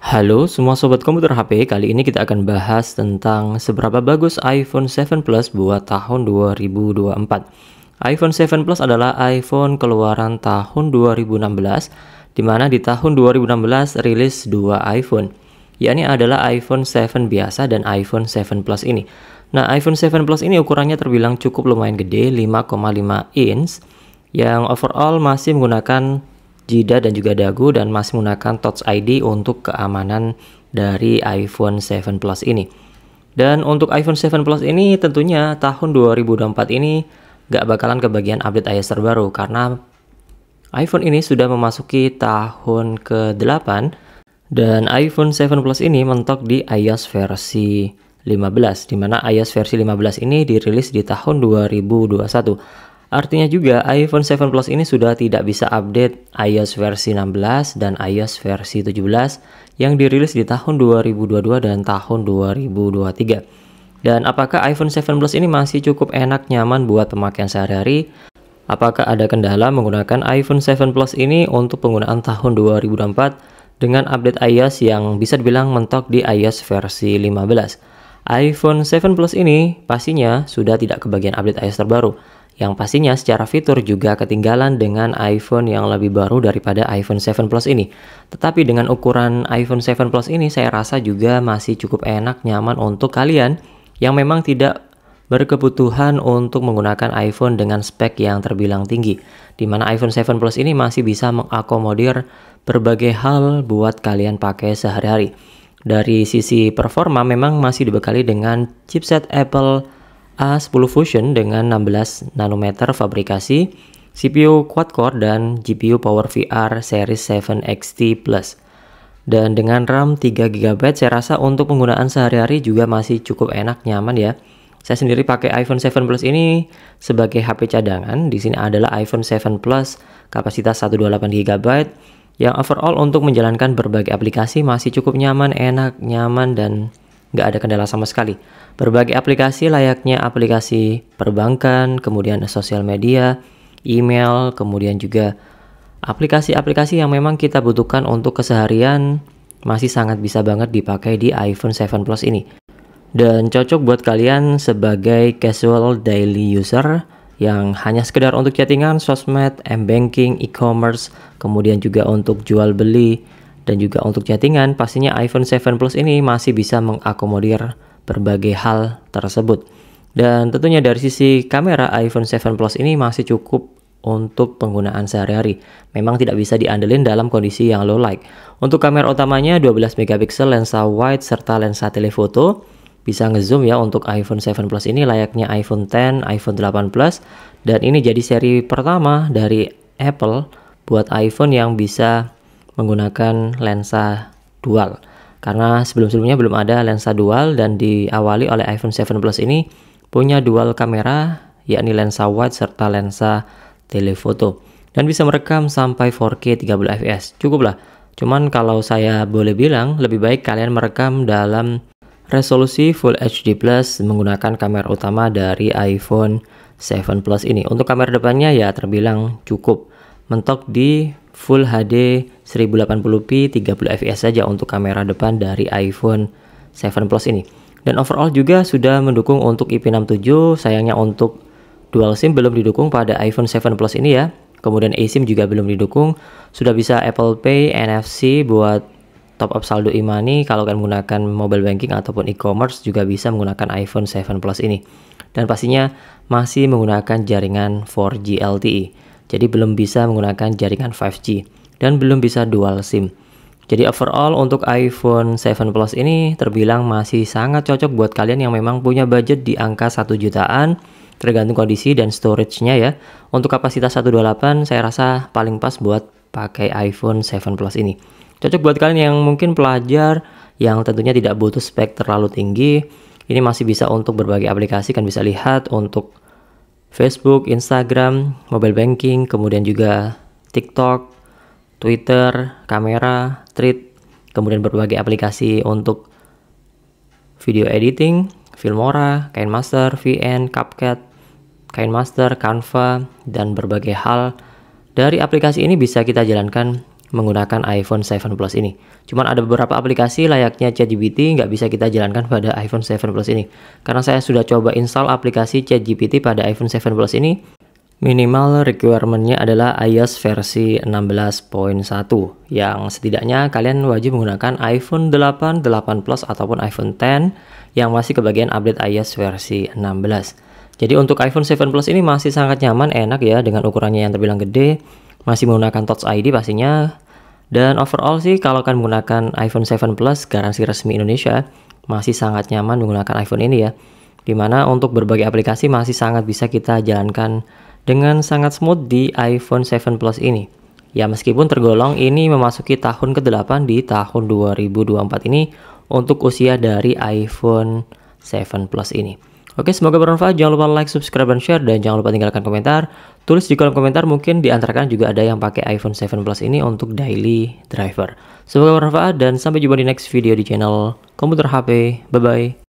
Halo semua sobat komputer HP, kali ini kita akan bahas tentang seberapa bagus iPhone 7 Plus buat tahun 2024. iPhone 7 Plus adalah iPhone keluaran tahun 2016, dimana di tahun 2016 rilis dua iPhone, yakni adalah iPhone 7 biasa dan iPhone 7 Plus ini. Nah, iPhone 7 Plus ini ukurannya terbilang cukup lumayan gede, 5,5 inch, yang overall masih menggunakan jida dan juga dagu dan masih menggunakan Touch ID untuk keamanan dari iPhone 7 Plus ini. Dan untuk iPhone 7 Plus ini tentunya tahun 2024 ini gak bakalan kebagian update iOS terbaru karena iPhone ini sudah memasuki tahun ke-8 dan iPhone 7 Plus ini mentok di iOS versi 15 dimana iOS versi 15 ini dirilis di tahun 2021. Artinya juga iPhone 7 Plus ini sudah tidak bisa update iOS versi 16 dan iOS versi 17 yang dirilis di tahun 2022 dan tahun 2023. Dan apakah iPhone 7 Plus ini masih cukup enak nyaman buat pemakaian sehari-hari? Apakah ada kendala menggunakan iPhone 7 Plus ini untuk penggunaan tahun 2024 dengan update iOS yang bisa dibilang mentok di iOS versi 15? iPhone 7 Plus ini pastinya sudah tidak kebagian update iOS terbaru yang pastinya secara fitur juga ketinggalan dengan iPhone yang lebih baru daripada iPhone 7 Plus ini. Tetapi dengan ukuran iPhone 7 Plus ini saya rasa juga masih cukup enak nyaman untuk kalian yang memang tidak berkebutuhan untuk menggunakan iPhone dengan spek yang terbilang tinggi, di mana iPhone 7 Plus ini masih bisa mengakomodir berbagai hal buat kalian pakai sehari-hari. Dari sisi performa memang masih dibekali dengan chipset Apple A10 Fusion dengan 16 nanometer fabrikasi, CPU quad-core dan GPU PowerVR Series 7XT Plus. Dan dengan RAM 3GB saya rasa untuk penggunaan sehari-hari juga masih cukup enak, nyaman ya. Saya sendiri pakai iPhone 7 Plus ini sebagai HP cadangan. Di sini adalah iPhone 7 Plus kapasitas 128GB yang overall untuk menjalankan berbagai aplikasi masih cukup nyaman, enak, nyaman dan nggak ada kendala sama sekali. Berbagai aplikasi layaknya aplikasi perbankan, kemudian sosial media, email, kemudian juga aplikasi-aplikasi yang memang kita butuhkan untuk keseharian masih sangat bisa banget dipakai di iPhone 7 Plus ini. Dan cocok buat kalian sebagai casual daily user yang hanya sekedar untuk chattingan, sosmed, m-banking, e-commerce, kemudian juga untuk jual beli, dan juga untuk chattingan, pastinya iPhone 7 Plus ini masih bisa mengakomodir berbagai hal tersebut. Dan tentunya dari sisi kamera iPhone 7 Plus ini masih cukup untuk penggunaan sehari-hari. Memang tidak bisa diandelin dalam kondisi yang low light. Untuk kamera utamanya 12 megapiksel lensa wide serta lensa telefoto bisa ngezoom ya untuk iPhone 7 Plus ini layaknya iPhone 10, iPhone 8 Plus dan ini jadi seri pertama dari Apple buat iPhone yang bisa menggunakan lensa dual karena sebelum-sebelumnya belum ada lensa dual dan diawali oleh iPhone 7 Plus ini punya dual kamera yakni lensa wide serta lensa telefoto dan bisa merekam sampai 4K 30 fps cukuplah cuman kalau saya boleh bilang lebih baik kalian merekam dalam resolusi Full HD Plus menggunakan kamera utama dari iPhone 7 Plus ini untuk kamera depannya ya terbilang cukup mentok di Full HD 1080p 30 fps saja untuk kamera depan dari iPhone 7 Plus ini. Dan overall juga sudah mendukung untuk IP67, sayangnya untuk dual SIM belum didukung pada iPhone 7 Plus ini ya. Kemudian eSIM juga belum didukung. Sudah bisa Apple Pay, NFC buat top up saldo e kalau kalian menggunakan mobile banking ataupun e-commerce juga bisa menggunakan iPhone 7 Plus ini. Dan pastinya masih menggunakan jaringan 4G LTE. Jadi belum bisa menggunakan jaringan 5G dan belum bisa dual SIM. Jadi overall untuk iPhone 7 Plus ini terbilang masih sangat cocok buat kalian yang memang punya budget di angka 1 jutaan tergantung kondisi dan storage-nya ya. Untuk kapasitas 128 saya rasa paling pas buat pakai iPhone 7 Plus ini. Cocok buat kalian yang mungkin pelajar yang tentunya tidak butuh spek terlalu tinggi. Ini masih bisa untuk berbagai aplikasi kan bisa lihat untuk Facebook, Instagram, mobile banking, kemudian juga TikTok, Twitter, kamera, Thread, kemudian berbagai aplikasi untuk video editing, Filmora, KineMaster, VN, CapCut, KineMaster, Canva, dan berbagai hal dari aplikasi ini bisa kita jalankan menggunakan iPhone 7 Plus ini. Cuman ada beberapa aplikasi layaknya ChatGPT nggak bisa kita jalankan pada iPhone 7 Plus ini. Karena saya sudah coba install aplikasi ChatGPT pada iPhone 7 Plus ini, Minimal requirementnya adalah iOS versi 16.1 yang setidaknya kalian wajib menggunakan iPhone 8, 8 Plus ataupun iPhone 10 yang masih kebagian update iOS versi 16. Jadi untuk iPhone 7 Plus ini masih sangat nyaman, enak ya dengan ukurannya yang terbilang gede, masih menggunakan Touch ID pastinya. Dan overall sih kalau kalian menggunakan iPhone 7 Plus garansi resmi Indonesia masih sangat nyaman menggunakan iPhone ini ya. Dimana untuk berbagai aplikasi masih sangat bisa kita jalankan dengan sangat smooth di iPhone 7 Plus ini. Ya meskipun tergolong ini memasuki tahun ke-8 di tahun 2024 ini untuk usia dari iPhone 7 Plus ini. Oke, semoga bermanfaat. Jangan lupa like, subscribe, dan share. Dan jangan lupa tinggalkan komentar. Tulis di kolom komentar mungkin diantarkan juga ada yang pakai iPhone 7 Plus ini untuk daily driver. Semoga bermanfaat dan sampai jumpa di next video di channel Komputer HP. Bye-bye.